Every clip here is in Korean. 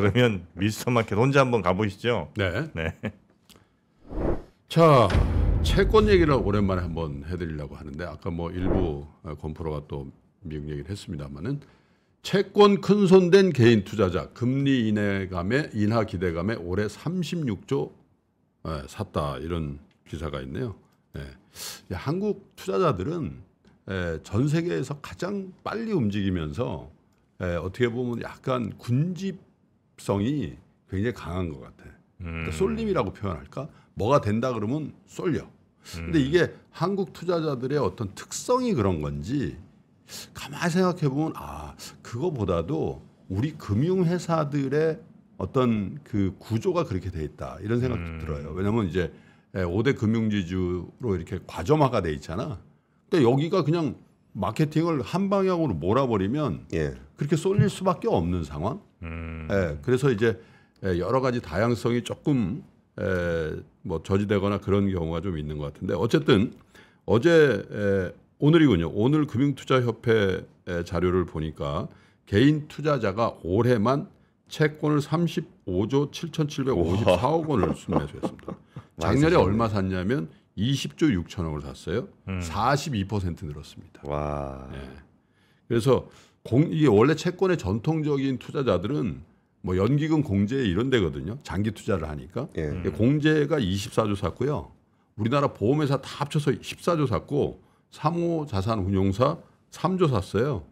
그러면 미스터마켓 혼자 한번 가보시죠. 네. 네. 자 채권 얘기를 오랜만에 한번 해드리려고 하는데 아까 뭐 일부 권프로가 또 미국 얘기를 했습니다만은 채권 큰손된 개인 투자자 금리 인하감에 인하 기대감에 올해 36조 네, 예, 샀다 이런 기사가 있네요. 네. 한국 투자자들은 에, 예, 전 세계에서 가장 빨리 움직이면서 에, 어떻게 보면 약간 군집 성이 굉장히 강한 것 같아. 그러니까 음. 그러니까 쏠림이라고 표현할까? 뭐가 된다 그러면 쏠려. 근데 음. 이게 한국 투자자들의 어떤 특성이 그런 건지 가만히 생각해 보면 아 그거보다도 우리 금융회사들의 어떤 그 구조가 그렇게 돼 있다 이런 생각도 음. 들어요. 왜냐면 이제 5대 예, 금융지주로 이렇게 과점화가 돼 있잖아. 근데 여기가 그냥 마케팅을 한 방향으로 몰아버리면 예. 그렇게 쏠릴 수밖에 없는 상황. 음. 예, 그래서 이제 예, 여러 가지 다양성이 조금 에, 예, 뭐 저지되거나 그런 경우가 좀 있는 것 같은데 어쨌든 어제 에, 예, 오늘이군요. 오늘 금융투자협회 자료를 보니까 개인 투자자가 올해만 채권을 35조 7,754억 원을 순매수했습니다. 작년에 얼마 샀냐면 20조 6천억을 샀어요. 음. 42% 늘었습니다. 와. 예. 그래서 공, 이게 원래 채권의 전통적인 투자자들은 뭐 연기금 공제 이런 데거든요. 장기 투자를 하니까 예. 공제가 24조 샀고요. 우리나라 보험회사 다 합쳐서 14조 샀고 사호 자산운용사 3조 샀어요.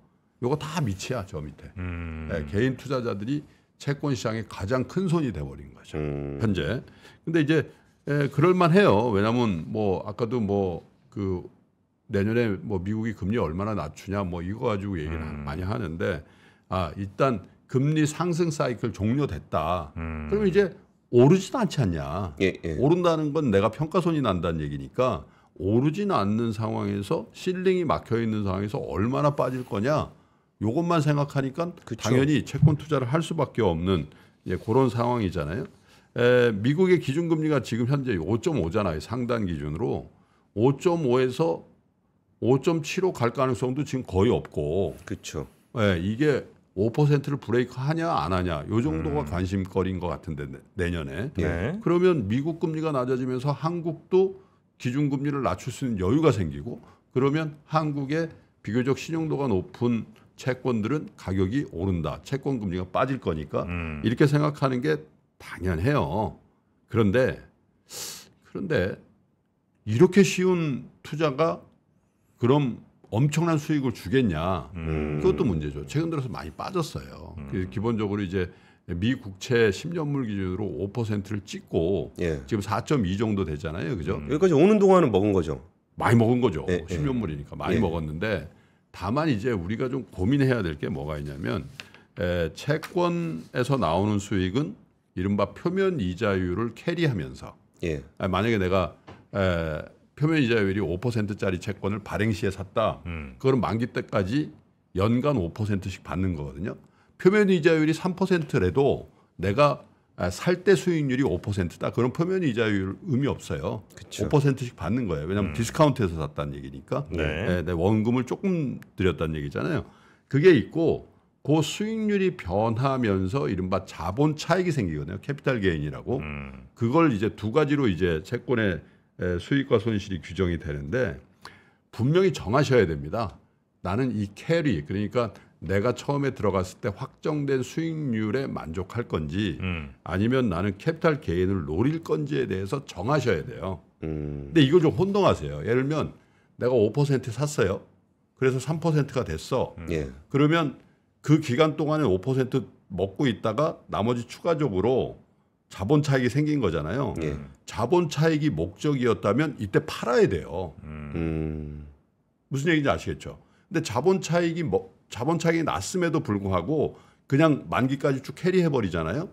요거 다 밑이야 저 밑에 음. 네, 개인 투자자들이 채권 시장의 가장 큰 손이 돼버린 거죠 음. 현재 근데 이제 예, 그럴만해요. 왜냐하면 뭐 아까도 뭐 그 내년에 뭐 미국이 금리 얼마나 낮추냐 뭐 이거 가지고 얘기를 음. 많이 하는데 아 일단 금리 상승 사이클 종료됐다. 음. 그러면 이제 오르진 않지 않냐. 예, 예. 오른다는 건 내가 평가손이 난다는 얘기니까 오르진 않는 상황에서 실링이 막혀 있는 상황에서 얼마나 빠질 거냐. 요것만 생각하니까 그쵸. 당연히 채권 투자를 할 수밖에 없는 예, 그런 상황이잖아요. 에, 미국의 기준금리가 지금 현재 5.5잖아요. 상단 기준으로 5.5에서 5.75 갈 가능성도 지금 거의 없고. 그렇죠. 예, 이게 5%를 브레이크 하냐 안 하냐 요 정도가 음. 관심거리인 것 같은데 내년에. 네. 그러면 미국 금리가 낮아지면서 한국도 기준 금리를 낮출 수 있는 여유가 생기고 그러면 한국의 비교적 신용도가 높은 채권들은 가격이 오른다. 채권 금리가 빠질 거니까 음. 이렇게 생각하는 게 당연해요. 그런데 그런데 이렇게 쉬운 투자가 그럼 엄청난 수익을 주겠냐? 음. 그것도 문제죠. 최근 들어서 많이 빠졌어요. 음. 그 기본적으로 이제 미 국채 10년물 기준으로 5%를 찍고 예. 지금 4.2 정도 되잖아요. 그죠? 음. 여기까지 오는 동안은 먹은 거죠. 많이 먹은 거죠. 예. 10년물이니까 예. 많이 예. 먹었는데 다만 이제 우리가 좀 고민해야 될 게 뭐가 있냐면 에, 채권에서 나오는 수익은 이른바 표면 이자율을 캐리하면서 예. 아, 만약에 내가 에, 표면 이자율이 5%짜리 채권을 발행 시에 샀다. 음. 그걸 만기 때까지 연간 5%씩 받는 거거든요. 표면 이자율이 3%래도 내가 살 때 수익률이 5%다. 그런 표면 이자율 의미 없어요. 그쵸. 5%씩 받는 거예요. 왜냐하면 음. 디스카운트해서 샀다는 얘기니까. 네. 네, 원금을 조금 들였다는 얘기잖아요. 그게 있고 그 수익률이 변하면서 이른바 자본 차익이 생기거든요. 캐피탈 게인이라고. 음. 그걸 이제 두 가지로 이제 채권의 수익과 손실이 규정이 되는데 분명히 정하셔야 됩니다. 나는 이 캐리 그러니까 내가 처음에 들어갔을 때 확정된 수익률에 만족할 건지 음. 아니면 나는 캐피탈 개인을 노릴 건지에 대해서 정하셔야 돼요. 음. 근데 이걸 좀 혼동하세요. 예를 들면 내가 5% 샀어요. 그래서 3%가 됐어. 음. 그러면 그 기간 동안에 5% 먹고 있다가 나머지 추가적으로 자본 차익이 생긴 거잖아요. 예. 예. 자본 차익이 목적이었다면 이때 팔아야 돼요. 음. 무슨 얘기인지 아시겠죠? 근데 자본 차익이 뭐, 자본 차익이 났음에도 불구하고 그냥 만기까지 쭉 캐리해 버리잖아요.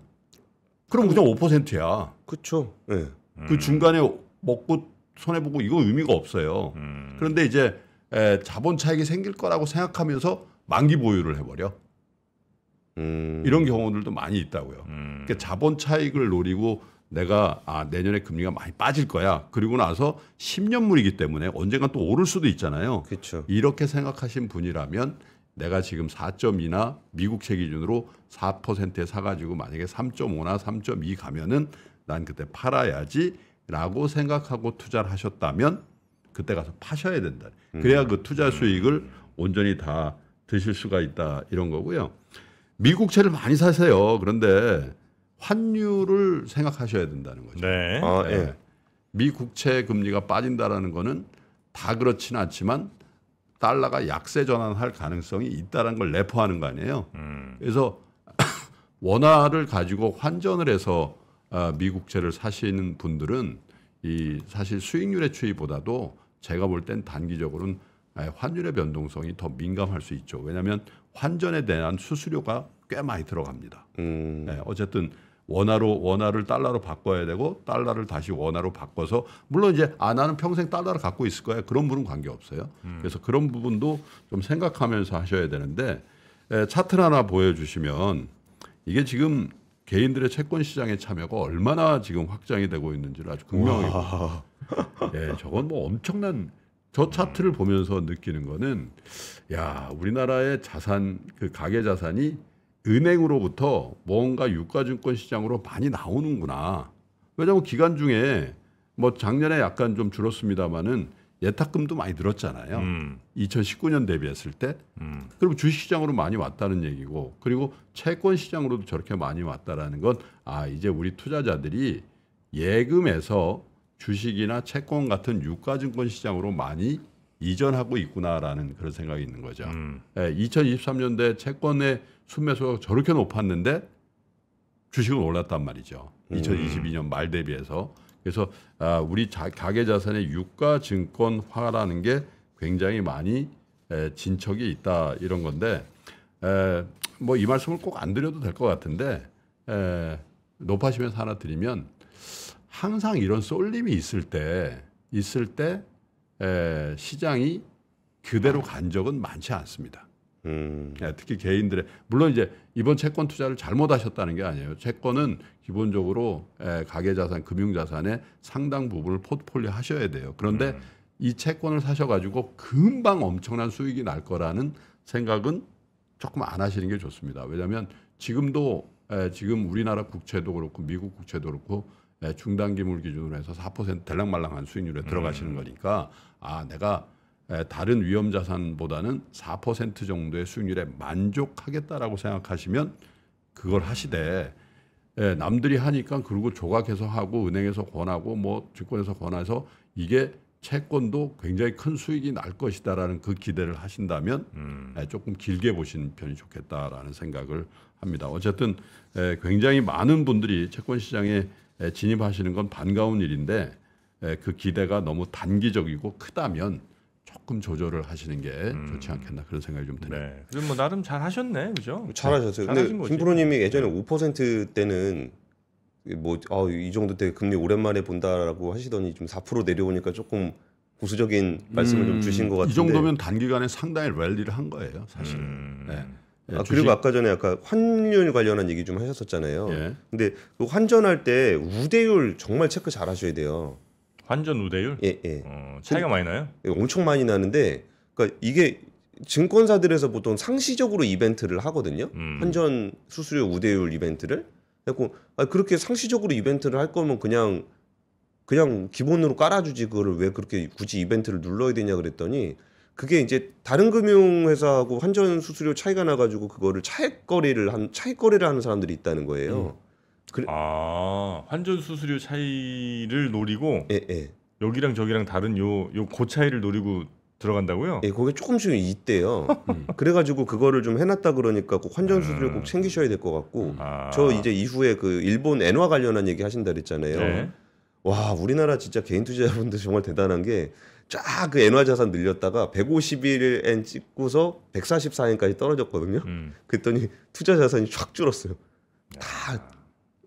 그럼 그냥 5%야. 그렇죠. 네. 그 음. 중간에 먹고 손해 보고 이거 의미가 없어요. 음. 그런데 이제 에, 자본 차익이 생길 거라고 생각하면서 만기 보유를 해버려. 음. 이런 경우들도 많이 있다고요. 음. 그러니까 자본 차익을 노리고 내가 아 내년에 금리가 많이 빠질 거야. 그리고 나서 10년물이기 때문에 언젠간 또 오를 수도 있잖아요. 그쵸. 이렇게 생각하신 분이라면 내가 지금 4.2나 미국채 기준으로 4%에 사가지고 만약에 3.5나 3.2 가면은 난 그때 팔아야지라고 생각하고 투자를 하셨다면 그때 가서 파셔야 된다. 그래야 음. 그 투자 음. 수익을 온전히 다 드실 수가 있다 이런 거고요. 미국채를 많이 사세요. 그런데 환율을 생각하셔야 된다는 거죠. 네. 아, 네. 예. 미 국채 금리가 빠진다라는 거는 다그렇진 않지만 달러가 약세 전환할 가능성이 있다라는 걸 내포하는 거 아니에요. 음. 그래서 원화를 가지고 환전을 해서 아, 미국채를 사시는 분들은 이 사실 수익률의 추이보다도 제가 볼 땐 단기적으로는 환율의 변동성이 더 민감할 수 있죠. 왜냐하면 환전에 대한 수수료가 꽤 많이 들어갑니다. 음. 네, 어쨌든 원화로 원화를 달러로 바꿔야 되고 달러를 다시 원화로 바꿔서 물론 이제 아 나는 평생 달러를 갖고 있을 거야 그런 분은 관계 없어요. 음. 그래서 그런 부분도 좀 생각하면서 하셔야 되는데 에, 예, 차트 하나 보여주시면 이게 지금 개인들의 채권 시장의 참여가 얼마나 지금 확장이 되고 있는지를 아주 극명히 예, 저건 뭐 엄청난 저 차트를 보면서 느끼는 거는 야 우리나라의 자산 그 가계 자산이 은행으로부터 뭔가 유가증권 시장으로 많이 나오는구나. 왜냐하면 기간 중에 뭐 작년에 약간 좀 줄었습니다마는 예탁금도 많이 늘었잖아요. 음. 2019년 대비했을 때. 음. 그리고 주식시장으로 많이 왔다는 얘기고 그리고 채권시장으로도 저렇게 많이 왔다라는 건 아 이제 우리 투자자들이 예금에서 주식이나 채권 같은 유가증권 시장으로 많이 이전하고 있구나라는 그런 생각이 있는 거죠. 음. 2023년대 예, 채권의 순매수가 저렇게 높았는데 주식은 올랐단 말이죠. 2022년 음. 말 대비해서 그래서 아, 우리 자, 가계 자산의 유가 증권화라는 게 굉장히 많이 에, 진척이 있다 이런 건데 뭐 이 말씀을 꼭 안 드려도 될 것 같은데 에, 높아지면서 하나 드리면 항상 이런 쏠림이 있을 때 있을 때 에, 시장이 그대로 간 적은 많지 않습니다. 음. 예, 특히 개인들의 물론 이제 이번 채권 투자를 잘못하셨다는 게 아니에요. 채권은 기본적으로 에, 가계자산, 금융자산의 상당 부분을 포트폴리오 하셔야 돼요. 그런데 음. 이 채권을 사셔가지고 금방 엄청난 수익이 날 거라는 생각은 조금 안 하시는 게 좋습니다. 왜냐하면 지금도 에, 지금 우리나라 국채도 그렇고 미국 국채도 그렇고 네, 중단기물 기준으로 해서 4% 될랑말랑한 수익률에 음. 들어가시는 거니까 아 내가 다른 위험 자산보다는 4% 정도의 수익률에 만족하겠다라고 생각하시면 그걸 하시되 예, 남들이 하니까 그리고 조각해서 하고 은행에서 권하고 뭐 증권에서 권해서 이게 채권도 굉장히 큰 수익이 날 것이다라는 그 기대를 하신다면 음. 예, 조금 길게 보시는 편이 좋겠다라는 생각을 합니다. 어쨌든 예, 굉장히 많은 분들이 채권 시장에 예, 진입하시는 건 반가운 일인데 예, 그 기대가 너무 단기적이고 크다면 조금 조절을 하시는 게 음. 좋지 않겠나 그런 생각이 좀 드네요. 네. 그럼 뭐 나름 잘 하셨네, 그죠? 뭐 잘하셨어요. 근데 김프로님이 네. 예전에 네. 5% 때는 뭐이 아, 어, 정도 때 금리 오랜만에 본다라고 하시더니 좀4% 내려오니까 조금 보수적인 말씀을 음, 좀 주신 것 같은데 이 정도면 단기간에 상당히 랠리를 한 거예요, 사실 음. 네. 예, 아, 그리고 아까 전에 아까 환율 관련한 얘기 좀 하셨었잖아요. 예. 근데 그 환전할 때 우대율 정말 체크 잘 하셔야 돼요. 환전 우대율? 예, 예. 어, 차이가 많이 나요? 예, 엄청 많이 나는데 그러니까 이게 증권사들에서 보통 상시적으로 이벤트를 하거든요. 음. 환전 수수료 우대율 이벤트를. 그래고 아, 그렇게 상시적으로 이벤트를 할 거면 그냥 그냥 기본으로 깔아주지 그거를 왜 그렇게 굳이 이벤트를 눌러야 되냐 그랬더니 그게 이제 다른 금융회사하고 환전 수수료 차이가 나가지고 그거를 차액거래를 한 차액거래를 하는 사람들이 있다는 거예요. 음. 그래, 아 환전 수수료 차이를 노리고 예, 예. 여기랑 저기랑 다른 요 요 고 차이를 노리고 들어간다고요? 예, 그게 조금씩 있대요. 음. 그래가지고 그거를 좀 해놨다 그러니까 꼭 환전 수수료 아. 음. 꼭 챙기셔야 될 것 같고 아. 저 이제 이후에 그 일본 엔화 관련한 얘기 하신다 그랬잖아요. 네. 와 우리나라 진짜 개인 투자자분들 정말 대단한 게 쫙그 엔화 자산 늘렸다가 151엔 찍고서 144엔까지 떨어졌거든요. 음. 그랬더니 투자 자산이 쫙 줄었어요. 다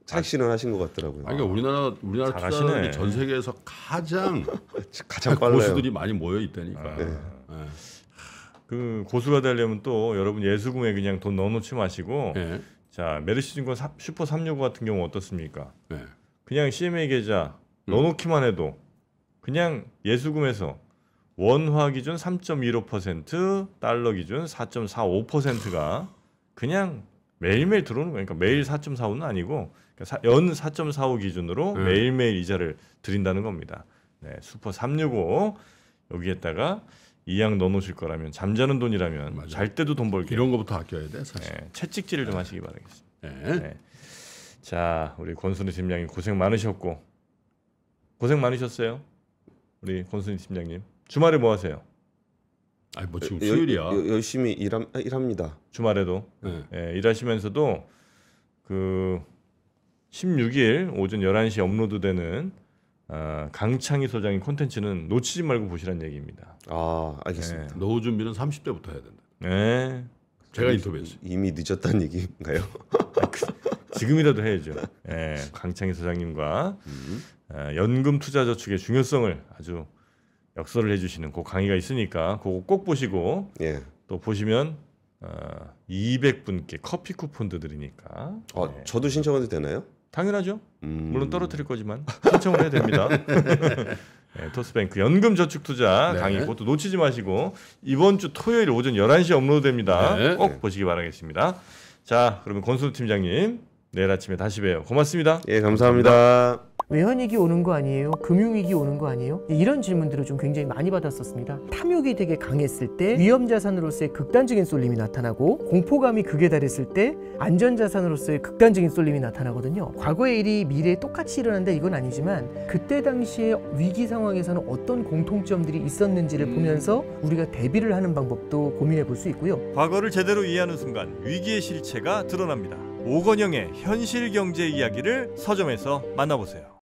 착신을 하신 것 같더라고요. 아니, 그러니까 우리나라 우리나라 투자는 전 세계에서 가장 가장 빨라요. 고수들이 많이 모여 있다니까. 네. 네. 그 고수가 되려면 또 여러분 예수금에 그냥 돈 넣어놓지 마시고 네. 자 메르시증권 슈퍼 365 같은 경우 어떻습니까? 네. 그냥 CMA 계좌 음. 넣어놓기만 해도 그냥 예수금에서 원화 기준 3.15% 달러 기준 4.45%가 그냥 매일매일 들어오는 거니까 그러니까 매일 4.45는 아니고 그러니까 연4.45 기준으로 음. 매일매일 이자를 드린다는 겁니다. 네, 슈퍼 365 여기에다가 이양 넣어놓으실 거라면 잠자는 돈이라면 맞아요. 잘 때도 돈 벌게 이런 거부터 아껴야 돼 사실. 네, 채찍질을 좀 네. 하시기 바라겠습니다. 네. 네. 자 우리 권순우 팀장님 고생 많으셨고 고생 많으셨어요. 우리 권순희 팀장님 주말에 뭐 하세요? 아니 뭐 지금 수요일이야. 여, 열심히 일함, 아, 일합니다. 주말에도 네. 예, 일하시면서도 그 16일 오전 11시 에 업로드되는 어, 아, 강창희 소장의 콘텐츠는 놓치지 말고 보시라는 얘기입니다. 아 알겠습니다. 예. 노후 준비는 30대부터 해야 된다. 네. 예. 제가 인터뷰했어요. 이미 늦었다는 얘기인가요? 아, 그, 지금이라도 해야죠. 예, 강창희 소장님과 음. 아, 연금 투자 저축의 중요성을 아주 역설을 해주시는 그 강의가 있으니까 그거 꼭 보시고 예. 또 보시면 어, 아, 200분께 커피 쿠폰도 드리니까. 어, 네. 저도 신청해도 되나요? 당연하죠. 음... 물론 떨어뜨릴 거지만 신청을 해야 됩니다. 네, 토스뱅크 연금 저축 투자 네. 강의 그것도 놓치지 마시고 이번 주 토요일 오전 11시 에 업로드됩니다. 네. 꼭 보시기 바라겠습니다. 자, 그러면 권순우 팀장님 내일 아침에 다시 봬요. 고맙습니다. 예, 감사합니다. 외환위기 오는 거 아니에요? 금융위기 오는 거 아니에요? 예, 이런 질문들을 좀 굉장히 많이 받았었습니다. 탐욕이 되게 강했을 때 위험자산으로서의 극단적인 쏠림이 나타나고 공포감이 극에 달했을 때 안전자산으로서의 극단적인 쏠림이 나타나거든요. 과거의 일이 미래에 똑같이 일어난다 이건 아니지만 그때 당시에 위기 상황에서는 어떤 공통점들이 있었는지를 보면서 우리가 대비를 하는 방법도 고민해 볼 수 있고요. 과거를 제대로 이해하는 순간 위기의 실체가 드러납니다. 오건영의 현실 경제 이야기를 서점에서 만나보세요.